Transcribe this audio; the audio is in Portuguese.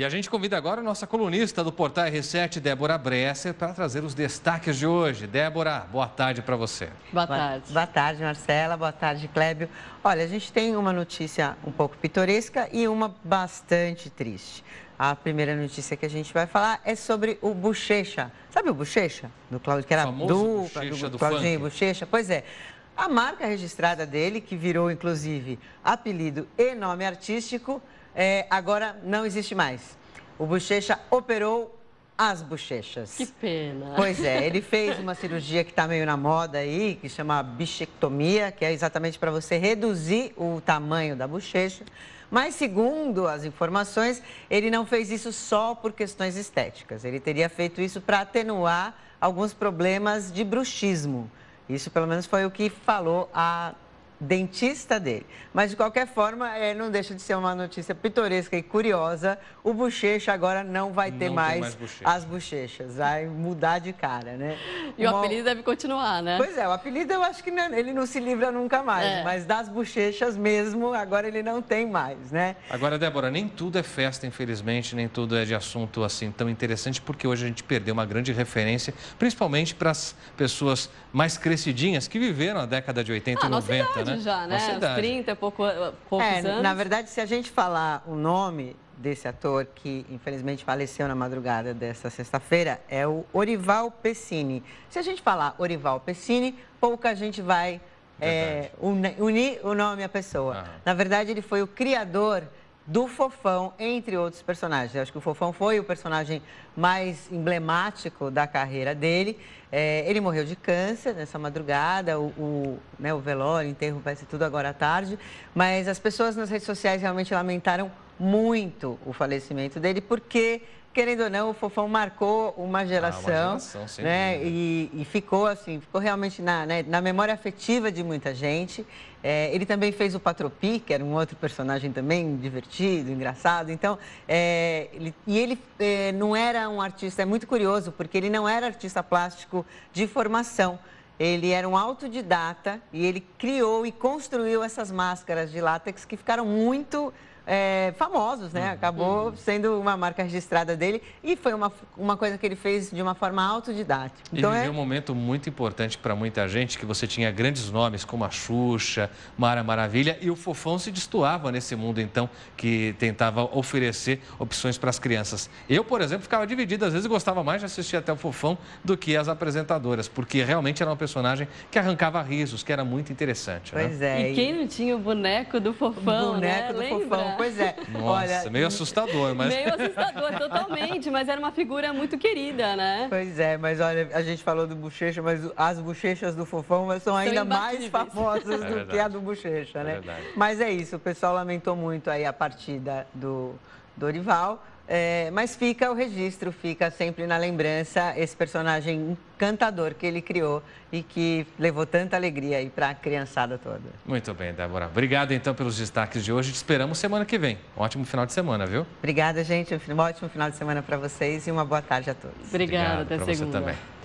E a gente convida agora a nossa colunista do Portal R7, Débora Bresser, para trazer os destaques de hoje. Débora, boa tarde para você. Boa tarde. Boa, boa tarde, Marcela. Boa tarde, Clébio. Olha, a gente tem uma notícia um pouco pitoresca e uma bastante triste. A primeira notícia que a gente vai falar é sobre o Bochecha. Sabe o Bochecha? Do Cláudio, que era dupla, do, do Claudinho do Bochecha? Pois é. A marca registrada dele, que virou, inclusive, apelido e nome artístico, é, agora não existe mais. O Bochecha operou as bochechas. Que pena. Pois é, ele fez uma cirurgia que está meio na moda aí, que chama bichectomia, que é exatamente para você reduzir o tamanho da bochecha. Mas, segundo as informações, ele não fez isso só por questões estéticas. Ele teria feito isso para atenuar alguns problemas de bruxismo. Isso, pelo menos, foi o que falou a dentista dele. Mas, de qualquer forma, é, não deixa de ser uma notícia pitoresca e curiosa. O Bochecha agora não vai ter não mais, mais bochecha. as bochechas. Vai mudar de cara, né? E uma... o apelido deve continuar, né? Pois é, o apelido eu acho que não, ele não se livra nunca mais. É. Mas das bochechas mesmo, agora ele não tem mais, né? Agora, Débora, nem tudo é festa, infelizmente. Nem tudo é de assunto assim tão interessante, porque hoje a gente perdeu uma grande referência, principalmente para as pessoas mais crescidinhas que viveram a década de 80 ah, e 90, idade, né? né? já, né? Nossa idade. 30, pouco, eh, poucos é, anos. Na verdade, se a gente falar o nome desse ator que infelizmente faleceu na madrugada desta sexta-feira é o Orival Pessini. Se a gente falar Orival Pessini, pouca gente vai é, unir o nome à pessoa. Na verdade, ele foi o criador do Fofão, entre outros personagens. Eu acho que o Fofão foi o personagem mais emblemático da carreira dele. É, ele morreu de câncer nessa madrugada, o, o, né, o velório, o enterro vai ser tudo agora à tarde, mas as pessoas nas redes sociais realmente lamentaram muito o falecimento dele, porque querendo ou não, o Fofão marcou uma geração, ah, uma geração né? E, e, ficou assim, ficou realmente na, né, na memória afetiva de muita gente. É, ele também fez o Patropi, que era um outro personagem também divertido, engraçado. Então, é, ele, e ele é, não era um artista, é muito curioso, porque ele não era artista plástico de formação. Ele era um autodidata e ele criou e construiu essas máscaras de látex que ficaram muito é, famosos, né? Uhum. Acabou uhum. sendo uma marca registrada dele e foi uma, uma coisa que ele fez de uma forma autodidata. Então, e é... um momento muito importante para muita gente, que você tinha grandes nomes como a Xuxa, Mara Maravilha, e o Fofão se destoava nesse mundo, então, que tentava oferecer opções para as crianças. Eu, por exemplo, ficava dividido, às vezes gostava mais de assistir até o Fofão do que as apresentadoras, porque realmente era uma personagem que arrancava risos, que era muito interessante. Né? Pois né? é. E quem não tinha o boneco do Fofão, o boneco né? do Lembra? Fofão. Pois é. Nossa, Olha, meio assustador, mas... Meio assustador, totalmente, mas era uma figura muito querida, né? Pois é, mas olha, a gente falou do Bochecha, mas as bochechas do Fofão são ainda mais famosas é do que a do Bochecha, né? É mas é isso, o pessoal lamentou muito aí a partida do Dorival. É, mas fica o registro, fica sempre na lembrança esse personagem encantador que ele criou e que levou tanta alegria aí para a criançada toda. Muito bem, Débora. Obrigado então pelos destaques de hoje. Te esperamos semana que vem. Um ótimo final de semana, viu? Obrigada, gente. Um ótimo final de semana para vocês e uma boa tarde a todos. Obrigada, Obrigado, até segunda. Você também.